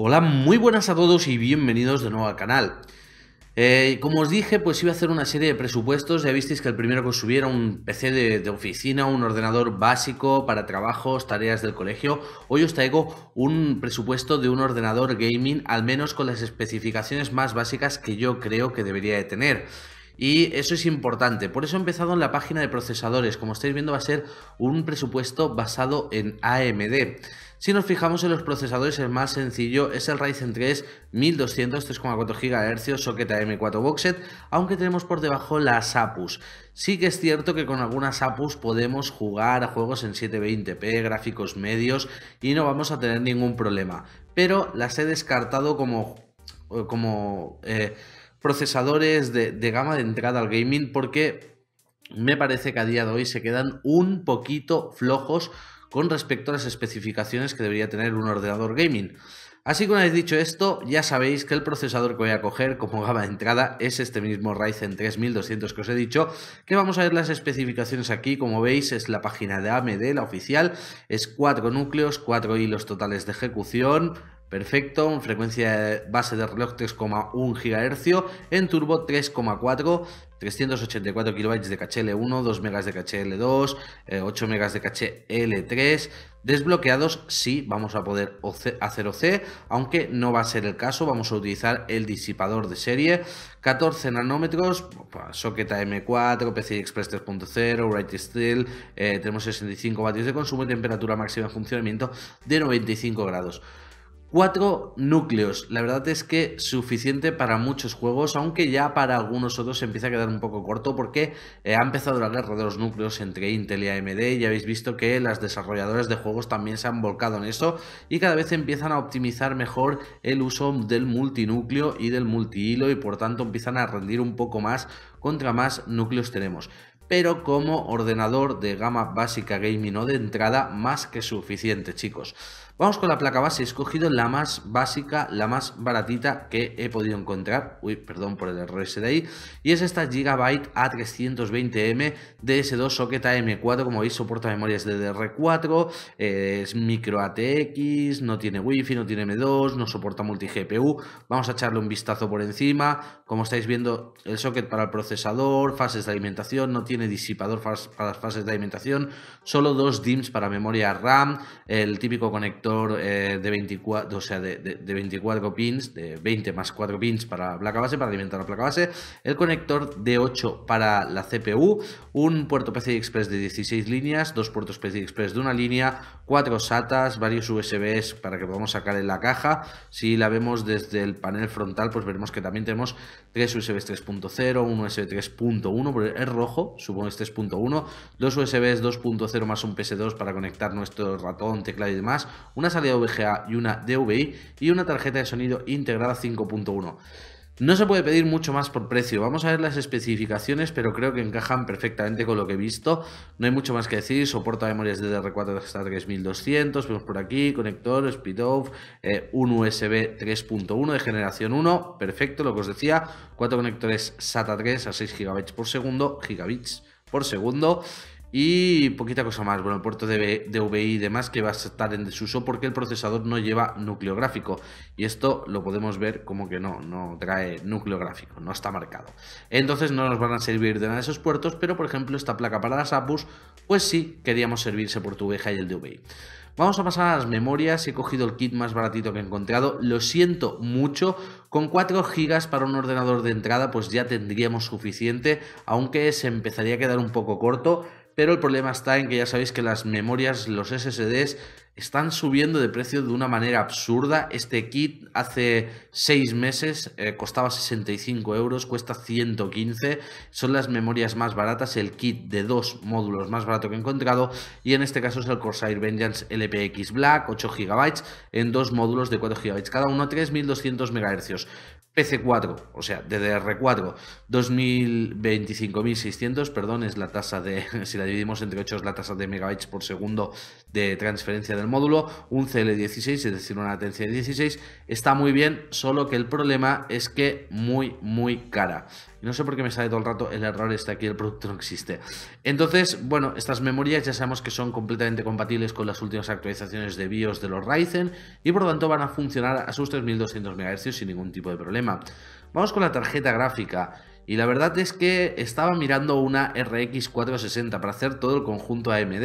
Hola, muy buenas a todos y bienvenidos de nuevo al canal. Eh, como os dije, pues iba a hacer una serie de presupuestos, ya visteis que el primero que subiera un PC de, de oficina, un ordenador básico para trabajos, tareas del colegio. Hoy os traigo un presupuesto de un ordenador gaming, al menos con las especificaciones más básicas que yo creo que debería de tener. Y eso es importante. Por eso he empezado en la página de procesadores. Como estáis viendo va a ser un presupuesto basado en AMD. Si nos fijamos en los procesadores, el más sencillo es el Ryzen 3 1200 3,4 GHz socket AM4 Boxset aunque tenemos por debajo las APUs. Sí que es cierto que con algunas APUs podemos jugar a juegos en 720p, gráficos medios y no vamos a tener ningún problema, pero las he descartado como como eh, procesadores de, gama de entrada al gaming porque me parece que a día de hoy se quedan un poquito flojos con respecto a las especificaciones que debería tener un ordenador gaming. Así que una vez dicho esto, ya sabéis que el procesador que voy a coger como gama de entrada es este mismo Ryzen 3200 que os he dicho, que vamos a ver las especificaciones aquí, como veis es la página de AMD, la oficial, es cuatro núcleos, cuatro hilos totales de ejecución, Perfecto, en frecuencia base de reloj 3,1 GHz, en turbo 3,4, 384 KB de caché L1, 2 MB de caché L2, 8 MB de caché L3. Desbloqueados sí vamos a poder hacer OC, aunque no va a ser el caso, vamos a utilizar el disipador de serie, 14 nanómetros, soqueta m 4 PCI Express 3.0, Right Steel, eh, tenemos 65 vatios de consumo y temperatura máxima de funcionamiento de 95 grados. Cuatro núcleos, la verdad es que suficiente para muchos juegos, aunque ya para algunos otros se empieza a quedar un poco corto porque eh, ha empezado la guerra de los núcleos entre Intel y AMD y habéis visto que las desarrolladoras de juegos también se han volcado en eso y cada vez empiezan a optimizar mejor el uso del multinúcleo y del multihilo y por tanto empiezan a rendir un poco más contra más núcleos tenemos pero como ordenador de gama básica gaming o de entrada más que suficiente chicos. Vamos con la placa base, he escogido la más básica, la más baratita que he podido encontrar, uy, perdón por el error ese de ahí, y es esta Gigabyte A320M DS2 socket AM4, como veis soporta memorias DDR4, eh, es micro ATX, no tiene Wi-Fi, no tiene M2, no soporta multi-GPU, vamos a echarle un vistazo por encima, como estáis viendo el socket para el procesador, fases de alimentación, no tiene disipador para las fases de alimentación, solo dos DIMMs para memoria RAM, el típico conector eh, de 24, o sea, de, 24 pins, de 20 más 4 pins para la placa base, para alimentar la placa base, el conector de 8 para la CPU, un puerto PCI Express de 16 líneas, dos puertos PCI Express de una línea, cuatro SATAs, varios USBs para que podamos sacar en la caja. Si la vemos desde el panel frontal, pues veremos que también tenemos tres USBs 3.0, un USB 3.1, es rojo, supongo que es 3.1, dos USBs 2.0 más un PS2 para conectar nuestro ratón, teclado y demás, una salida VGA y una DVI y una tarjeta de sonido integrada 5.1. No se puede pedir mucho más por precio. Vamos a ver las especificaciones, pero creo que encajan perfectamente con lo que he visto. No hay mucho más que decir. Soporta memorias DDR4 hasta 3200. Vemos por aquí, conector, speed-off, eh, un USB 3.1 de generación 1. Perfecto, lo que os decía. Cuatro conectores SATA 3 a 6 GB por segundo. Gigabits por segundo y poquita cosa más, bueno, el puerto de DVI y demás que va a estar en desuso porque el procesador no lleva núcleo gráfico. Y esto lo podemos ver como que no, no trae núcleo gráfico, no está marcado. Entonces no nos van a servir de nada esos puertos, pero por ejemplo esta placa para las APUs, pues sí queríamos servirse por tu y el DVI. Vamos a pasar a las memorias, he cogido el kit más baratito que he encontrado, lo siento mucho, con 4 GB para un ordenador de entrada pues ya tendríamos suficiente, aunque se empezaría a quedar un poco corto, pero el problema está en que ya sabéis que las memorias, los SSDs, están subiendo de precio de una manera absurda. Este kit hace seis meses eh, costaba 65 euros, cuesta 115. Son las memorias más baratas, el kit de dos módulos más barato que he encontrado. Y en este caso es el Corsair Vengeance LPX Black, 8 GB, en dos módulos de 4 GB, cada uno 3200 MHz. PC4, o sea, DDR4, 2025.600, perdón, es la tasa de, si la dividimos entre 8, es la tasa de megabytes por segundo de transferencia del módulo, un CL16, es decir, una latencia de 16 está muy bien, solo que el problema es que muy, muy cara. No sé por qué me sale todo el rato el error está aquí, el producto no existe. Entonces, bueno, estas memorias ya sabemos que son completamente compatibles con las últimas actualizaciones de BIOS de los Ryzen y por lo tanto van a funcionar a sus 3200 MHz sin ningún tipo de problema. Vamos con la tarjeta gráfica. Y la verdad es que estaba mirando una RX 460 para hacer todo el conjunto AMD.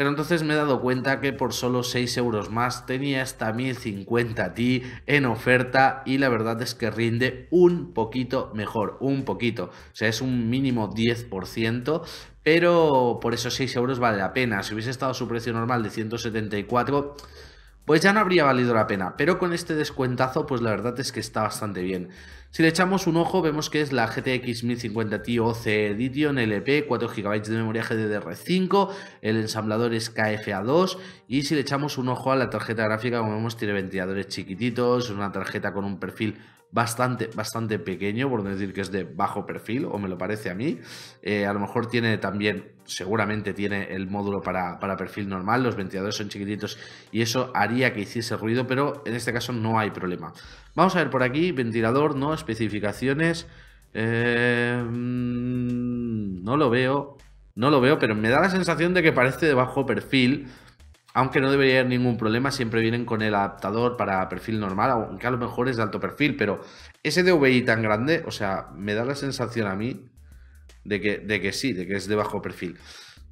Pero entonces me he dado cuenta que por solo 6 euros más tenía esta 1050 Ti en oferta y la verdad es que rinde un poquito mejor, un poquito. O sea, es un mínimo 10%, pero por esos 6 euros vale la pena. Si hubiese estado su precio normal de 174 pues ya no habría valido la pena. Pero con este descuentazo, pues la verdad es que está bastante bien. Si le echamos un ojo, vemos que es la GTX 1050 Ti OC Edition LP, 4 GB de memoria GDDR5, el ensamblador es KFA2 y si le echamos un ojo a la tarjeta gráfica, como vemos, tiene ventiladores chiquititos, una tarjeta con un perfil bastante, bastante pequeño, por decir que es de bajo perfil, o me lo parece a mí. Eh, a lo mejor tiene también, seguramente tiene el módulo para, para, perfil normal, los ventiladores son chiquititos y eso haría que hiciese ruido, pero en este caso no hay problema. Vamos a ver por aquí, ventilador, no, especificaciones. Eh, mm, no lo veo, no lo veo, pero me da la sensación de que parece de bajo perfil aunque no debería haber ningún problema, siempre vienen con el adaptador para perfil normal, aunque a lo mejor es de alto perfil, pero ese DVI tan grande, o sea, me da la sensación a mí de que, de que sí, de que es de bajo perfil.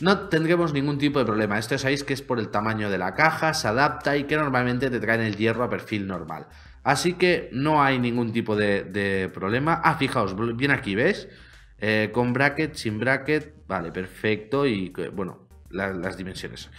No tendremos ningún tipo de problema. Esto sabéis que es por el tamaño de la caja, se adapta y que normalmente te traen el hierro a perfil normal. Así que no hay ningún tipo de, problema. Ah, fijaos, bien aquí, ¿ves? Eh, con bracket, sin bracket, vale, perfecto. Y bueno, las dimensiones.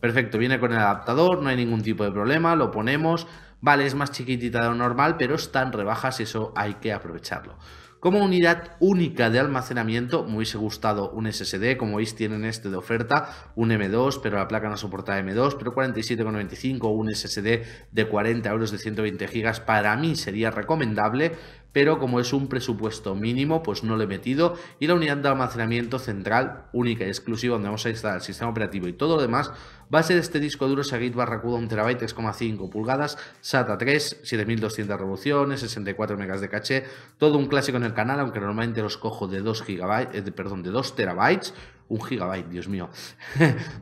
Perfecto, viene con el adaptador, no hay ningún tipo de problema, lo ponemos. Vale, es más chiquitita de lo normal, pero están rebajas y eso hay que aprovecharlo. Como unidad única de almacenamiento, me hubiese gustado un SSD, como veis tienen este de oferta, un M2, pero la placa no soporta M2, pero 47,95 un SSD de 40 euros de 120 gigas para mí sería recomendable, pero como es un presupuesto mínimo, pues no lo he metido. Y la unidad de almacenamiento central, única y exclusiva, donde vamos a instalar el sistema operativo y todo lo demás, va a ser este disco duro Sagit Barracuda 1 TB 3,5 pulgadas, SATA 3, 7200 revoluciones, 64 megas de caché, todo un clásico en el canal, aunque normalmente los cojo de 2 GB, eh, de perdón, de 2 terabytes, un gigabyte, Dios mío,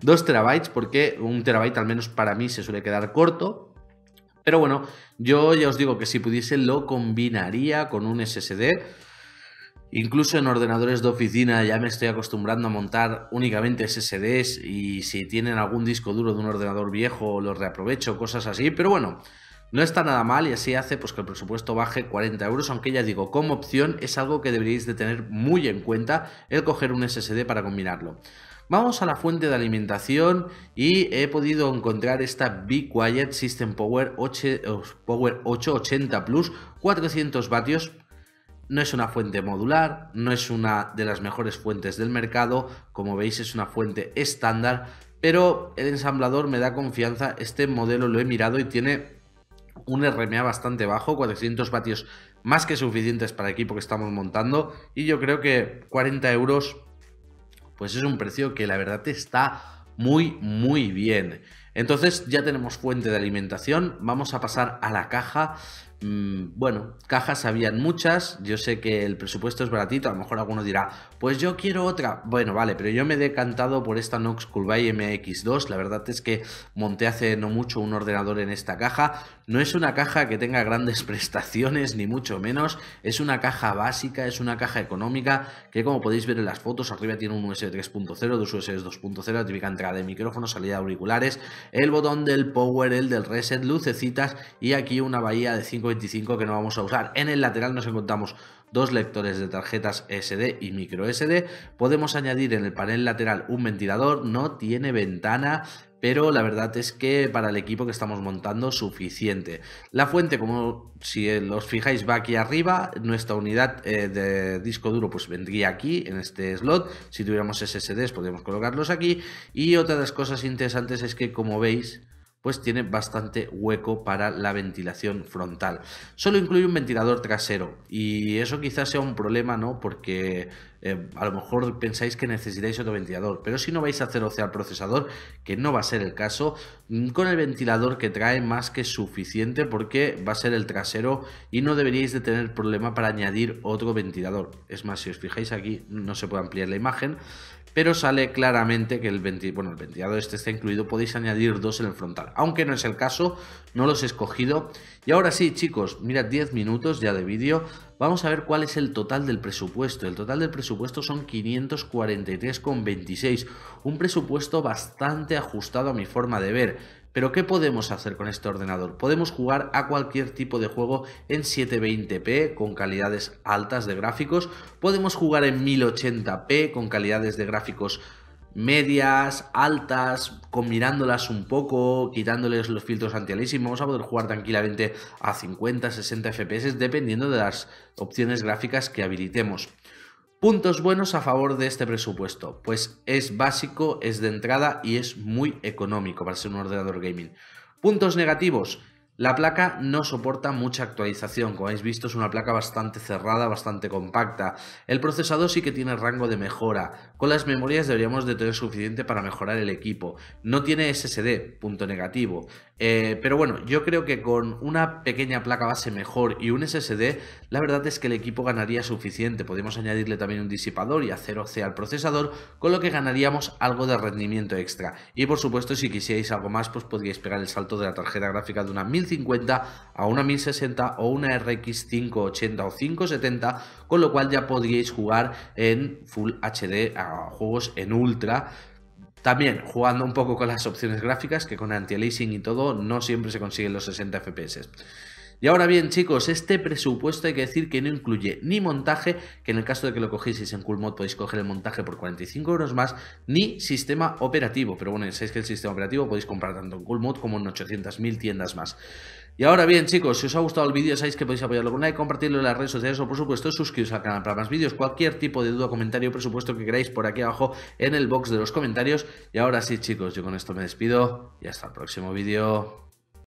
2 terabytes, porque un terabyte al menos para mí se suele quedar corto, pero bueno, yo ya os digo que si pudiese lo combinaría con un SSD. Incluso en ordenadores de oficina ya me estoy acostumbrando a montar únicamente SSDs y si tienen algún disco duro de un ordenador viejo los reaprovecho, cosas así. Pero bueno, no está nada mal y así hace pues, que el presupuesto baje 40 euros, aunque ya digo, como opción es algo que deberíais de tener muy en cuenta el coger un SSD para combinarlo. Vamos a la fuente de alimentación y he podido encontrar esta Be Quiet System Power, eh, Power 880 Plus, 400 vatios. No es una fuente modular, no es una de las mejores fuentes del mercado, como veis es una fuente estándar, pero el ensamblador me da confianza, este modelo lo he mirado y tiene un RMA bastante bajo, 400 vatios más que suficientes para el equipo que estamos montando y yo creo que 40 euros pues es un precio que la verdad está muy, muy bien. Entonces ya tenemos fuente de alimentación, vamos a pasar a la caja Mm, bueno, cajas habían muchas, yo sé que el presupuesto es baratito, a lo mejor alguno dirá, pues yo quiero otra, bueno, vale, pero yo me he decantado por esta Nox Kulbay MX2, la verdad es que monté hace no mucho un ordenador en esta caja, no es una caja que tenga grandes prestaciones, ni mucho menos, es una caja básica, es una caja económica, que como podéis ver en las fotos, arriba tiene un USB 3.0, dos USB 2.0, típica entrada de micrófono, salida de auriculares, el botón del power, el del reset, lucecitas y aquí una bahía de 5 25 que no vamos a usar. En el lateral nos encontramos dos lectores de tarjetas SD y micro SD. Podemos añadir en el panel lateral un ventilador, no tiene ventana, pero la verdad es que para el equipo que estamos montando suficiente. La fuente, como si eh, los fijáis, va aquí arriba, nuestra unidad eh, de disco duro pues vendría aquí en este slot, si tuviéramos SSDs podríamos colocarlos aquí y otra de las cosas interesantes es que como veis pues tiene bastante hueco para la ventilación frontal. Solo incluye un ventilador trasero y eso quizás sea un problema, ¿no? Porque eh, a lo mejor pensáis que necesitáis otro ventilador, pero si no vais a hacer sea el procesador, que no va a ser el caso, mm, con el ventilador que trae más que suficiente porque va a ser el trasero y no deberíais de tener problema para añadir otro ventilador. Es más, si os fijáis aquí no se puede ampliar la imagen, pero sale claramente que el, bueno, el ventilador este está incluido, podéis añadir dos en el frontal, aunque no es el caso, no los he escogido. Y ahora sí, chicos, mirad 10 minutos ya de vídeo, Vamos a ver cuál es el total del presupuesto. El total del presupuesto son 543,26, un presupuesto bastante ajustado a mi forma de ver. Pero ¿qué podemos hacer con este ordenador? Podemos jugar a cualquier tipo de juego en 720p con calidades altas de gráficos, podemos jugar en 1080p con calidades de gráficos medias, altas, combinándolas un poco, quitándoles los filtros antialiasing, vamos a poder jugar tranquilamente a 50, 60 FPS dependiendo de las opciones gráficas que habilitemos. Puntos buenos a favor de este presupuesto, pues es básico, es de entrada y es muy económico para ser un ordenador gaming. Puntos negativos, la placa no soporta mucha actualización, como habéis visto es una placa bastante cerrada, bastante compacta. El procesador sí que tiene rango de mejora, con las memorias deberíamos de tener suficiente para mejorar el equipo. No tiene SSD, punto negativo. Eh, pero bueno, yo creo que con una pequeña placa base mejor y un SSD, la verdad es que el equipo ganaría suficiente. Podemos añadirle también un disipador y hacer OC al procesador, con lo que ganaríamos algo de rendimiento extra. Y por supuesto, si quisierais algo más, pues podríais pegar el salto de la tarjeta gráfica de una 1050 a una 1060 o una RX 580 o 570, con lo cual ya podríais jugar en Full HD juegos en ultra. También jugando un poco con las opciones gráficas, que con anti-aliasing y todo no siempre se consiguen los 60 FPS. Y ahora bien, chicos, este presupuesto hay que decir que no incluye ni montaje, que en el caso de que lo cogieseis en Coolmod podéis coger el montaje por 45 euros más, ni sistema operativo. Pero bueno, ya sabéis que el sistema operativo podéis comprar tanto en Coolmod como en 800.000 tiendas más. Y ahora bien, chicos, si os ha gustado el vídeo, sabéis que podéis apoyarlo con like, compartirlo en las redes sociales o, por supuesto, suscribiros al canal para más vídeos. Cualquier tipo de duda, comentario, por supuesto, que queráis por aquí abajo en el box de los comentarios. Y ahora sí, chicos, yo con esto me despido y hasta el próximo vídeo.